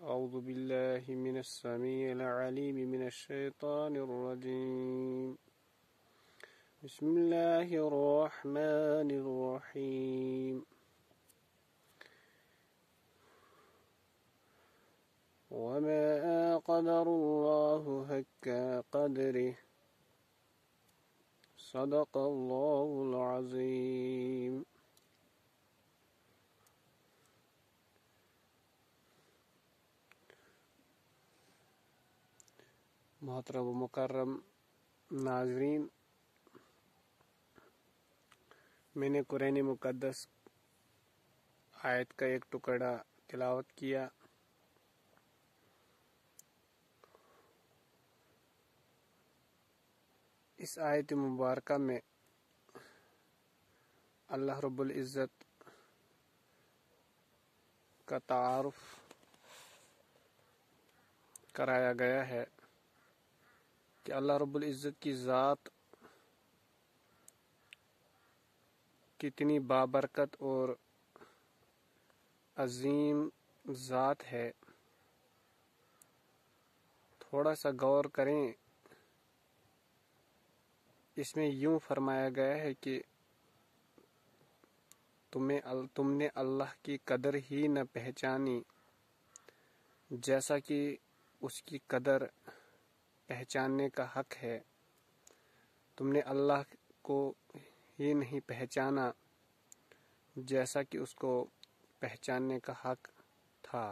أعوذ بالله من السميع العليم من الشيطان الرجيم بسم الله الرحمن الرحيم وما قدر الله هك قدره صدق الله العظيم मोहतरम मुकर्रम नाजरीन मैंने कुरान मुकदस आयत का एक टुकड़ा तिलावत किया इस आयत मुबारक में अल्लाह रब्बुल इज़्ज़त का तारफ़ कराया गया है कि अल्लाह रब्बुल इज़्ज़त की ज़ात कितनी बाबरकत और अजीम ज़ात है थोड़ा सा गौर करें इसमें यूं फरमाया गया है कि तुम्हें तुमने अल्लाह की कदर ही न पहचानी जैसा कि उसकी कदर पहचानने का हक है तुमने अल्लाह को ही नहीं पहचाना जैसा कि उसको पहचानने का हक था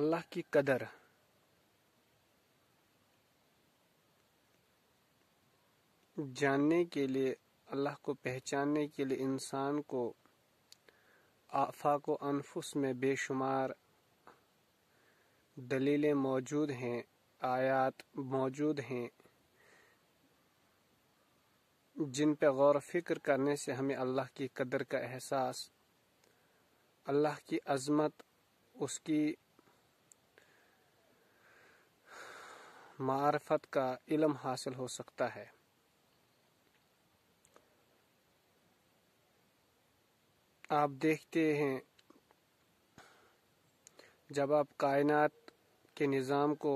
अल्लाह की कदर जानने के लिए अल्लाह को पहचानने के लिए इंसान को आफाक अनफुस में बेशुमार दलीलें मौजूद हैं आयात मौजूद हैं जिन पर गौर फिक्र करने से हमें अल्लाह की कदर का एहसास अल्लाह की अजमत उसकी मारफत का इलम हासिल हो सकता है आप देखते हैं जब आप कायनात के निज़ाम को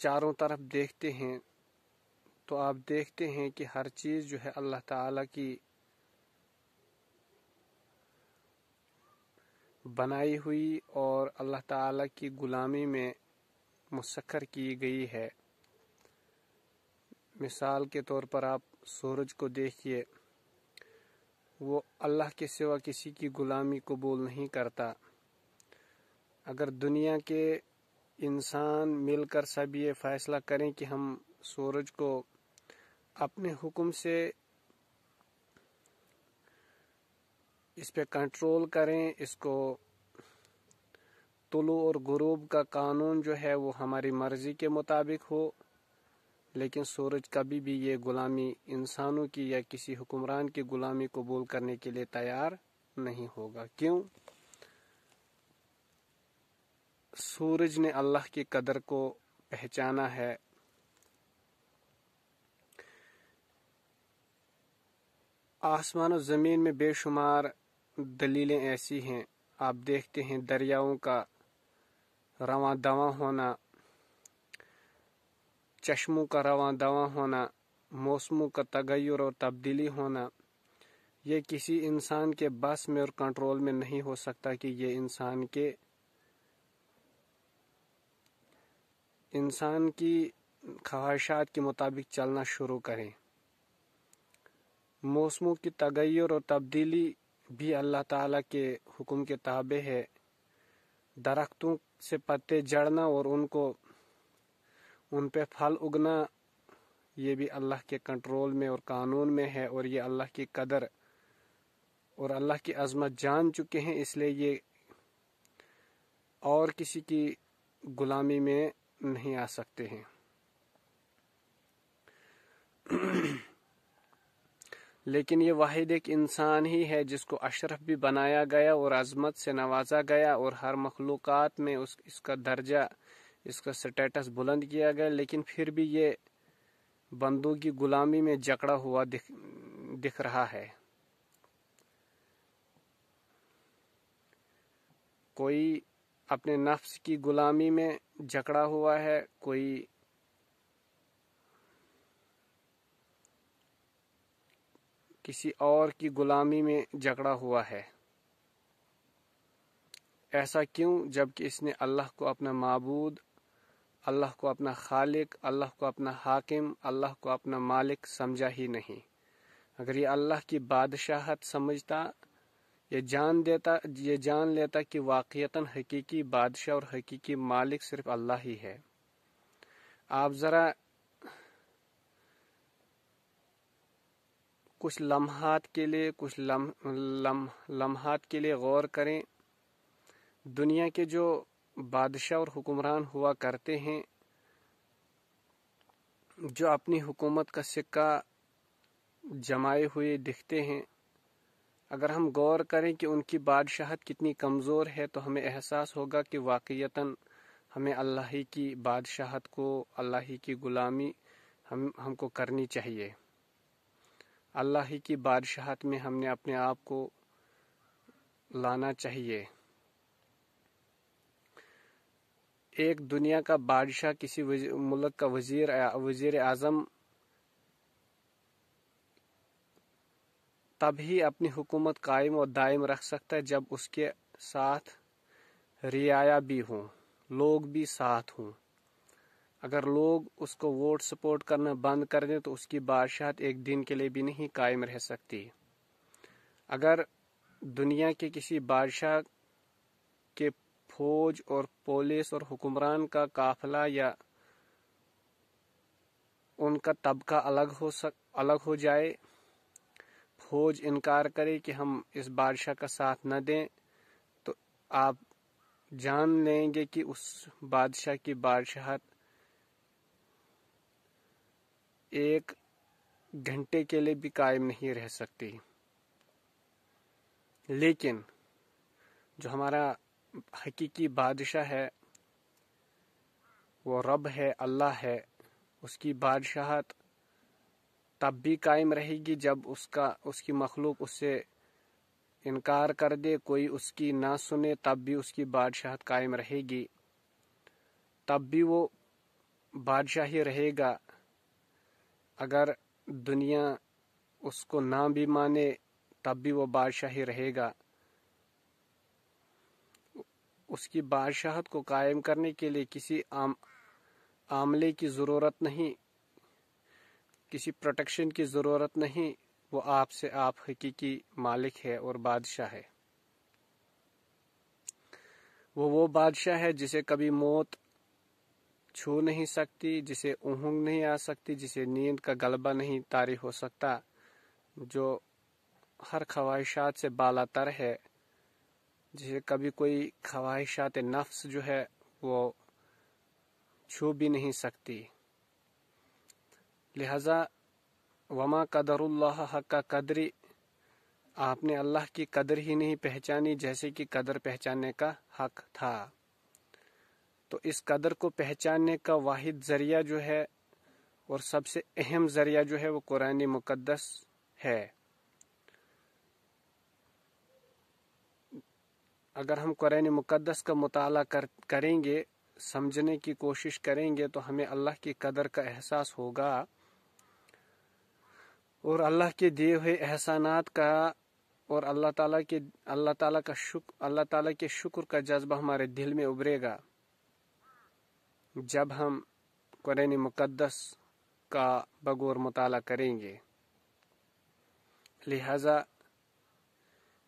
चारों तरफ देखते हैं तो आप देखते हैं कि हर चीज़ जो है अल्लाह ताला की बनाई हुई और अल्लाह ताला की ग़ुलामी में मुसखर की गई है मिसाल के तौर पर आप सूरज को देखिए वो अल्लाह के सिवा किसी की गुलामी कबूल नहीं करता अगर दुनिया के इंसान मिलकर सब ये फैसला करें कि हम सूरज को अपने हुक्म से इस पे कंट्रोल करें इसको तुलु और गुरूब का कानून जो है वो हमारी मर्जी के मुताबिक हो लेकिन सूरज कभी भी ये गुलामी इंसानों की या किसी हुक्मरान की गुलामी कबूल करने के लिए तैयार नहीं होगा क्यों सूरज ने अल्लाह की कदर को पहचाना है आसमान और ज़मीन में बेशुमार दलीलें ऐसी हैं आप देखते हैं दरियाओं का रवा दवा होना चश्मों का रवा दवा होना मौसमों का तगैर और तब्दीली होना ये किसी इंसान के बस में और कंट्रोल में नहीं हो सकता कि ये इंसान के इंसान की ख्वाहिशात के मुताबिक चलना शुरू करें मौसमों की तगैर और तब्दीली भी अल्लाह ताला के हुक्म के ताबे है दरख्तों से पत्ते जड़ना और उनको उन पे फल उगना ये भी अल्लाह के कंट्रोल में और कानून में है और ये अल्लाह की कदर और अल्लाह की अजमत जान चुके हैं इसलिए ये और किसी की गुलामी में नहीं आ सकते हैं लेकिन ये वाहिद एक इंसान ही है जिसको अशरफ भी बनाया गया और अजमत से नवाजा गया और हर मखलूक में उस इसका दर्जा इसका स्टेटस बुलंद किया गया लेकिन फिर भी ये बंदों की गुलामी में जकड़ा हुआ दिख दिख रहा है कोई अपने नफ्स की गुलामी में जकड़ा हुआ है कोई किसी और की गुलामी में जकड़ा हुआ है ऐसा क्यों जबकि इसने अल्लाह को अपना मबूद अल्लाह को अपना खालिक अल्लाह को अपना हाकिम अल्लाह को अपना मालिक समझा ही नहीं अगर ये अल्लाह की बादशाहत समझता ये जान देता ये जान लेता कि वाक़ता हकीकी बादशाह और हकीकी मालिक सिर्फ अल्लाह ही है आप ज़रा कुछ लम्हात के लिए कुछ लम, लम, लम्हात के लिए गौर करें दुनिया के जो बादशाह और हुक्मरान हुआ करते हैं जो अपनी हुकूमत का सिक्का जमाए हुए दिखते हैं अगर हम गौर करें कि उनकी बादशाहत कितनी कमज़ोर है तो हमें एहसास होगा कि वाक़ता हमें अल्लाह ही की बादशाहत को अल्लाह ही की ग़ुलामी हम हमको करनी चाहिए अल्लाह ही की बादशाहत में हमने अपने आप को लाना चाहिए एक दुनिया का बादशाह किसी मुल्क का वजीर वजीर आजम तभी अपनी हुकूमत कायम और दायम रख सकता है जब उसके साथ रियाया भी हों लोग भी साथ हों अगर लोग उसको वोट सपोर्ट करना बंद कर दें तो उसकी बादशाह एक दिन के लिए भी नहीं कायम रह सकती अगर दुनिया के किसी बादशाह के फौज और पुलिस और हुक्मरान का काफिला या उनका तबका अलग हो सक अलग हो जाए फौज इनकार करे कि हम इस बादशाह का साथ न दें तो आप जान लेंगे कि उस बादशाह की बादशाहत एक घंटे के लिए भी कायम नहीं रह सकती लेकिन जो हमारा हकीकी बादशाह है वो रब है अल्लाह है उसकी बादशाहत तब भी कायम रहेगी जब उसका उसकी मखलूक उससे इनकार कर दे कोई उसकी ना सुने तब भी उसकी बादशाहत कायम रहेगी तब भी वो बादशाही रहेगा अगर दुनिया उसको ना भी माने तब भी वो बादशाही रहेगा उसकी बादशाहत को कायम करने के लिए किसी आम, आमले की ज़रूरत नहीं किसी प्रोटेक्शन की ज़रूरत नहीं वो आपसे आप हकीकी मालिक है और बादशाह है वो वो बादशाह है जिसे कभी मौत छू नहीं सकती जिसे ऊँग नहीं आ सकती जिसे नींद का गलबा नहीं तारी हो सकता जो हर ख्वाहिशात से बालातर है जिसे कभी कोई ख्वाहिशात नफ्स जो है वो छू भी नहीं सकती लिहाजा वमा कदरुल्लाह हक का कदरी आपने अल्लाह की कदर ही नहीं पहचानी जैसे कि कदर पहचानने का हक था तो इस कदर को पहचानने का वाहिद जरिया जो है और सबसे अहम जरिया जो है वो कुरानी मुकद्दस है अगर हम कुरान मुक़दस का मताल कर, करेंगे समझने की कोशिश करेंगे तो हमें अल्लाह की कदर का एहसास होगा और अल्लाह के दिए हुए एहसानात का और अल्लाह ताला के अल्लाह ताला का शुक्र अल्लाह ताला के शुक्र का जज्बा हमारे दिल में उभरेगा जब हम कुरान मुक़दस का बगौर मताल करेंगे लिहाजा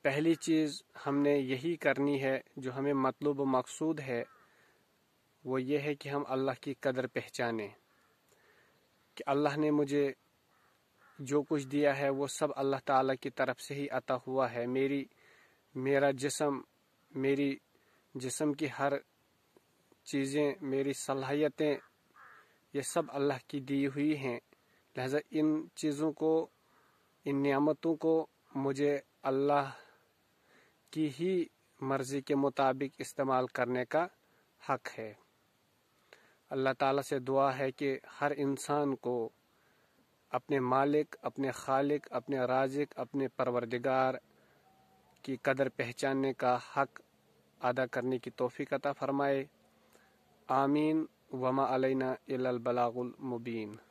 पहली चीज़ हमने यही करनी है जो हमें मतलब मकसूद है वो ये है कि हम अल्लाह की कदर पहचाने कि अल्लाह ने मुझे जो कुछ दिया है वो सब अल्लाह ताला की तरफ से ही अता हुआ है मेरी मेरा जिसम मेरी जिसम की हर चीज़ें मेरी सलाहियतें ये सब अल्लाह की दी हुई हैं लिहाजा इन चीज़ों को इन नियामतों को मुझे अल्लाह की ही मर्जी के मुताबिक इस्तेमाल करने का हक है अल्लाह ताला से दुआ है कि हर इंसान को अपने मालिक अपने खालिक अपने राजिक अपने परवरदिगार की कदर पहचानने का हक अदा करने की तोफ़ी अता फरमाए आमीन वमा अलैना इलाल बलागुल मुबीन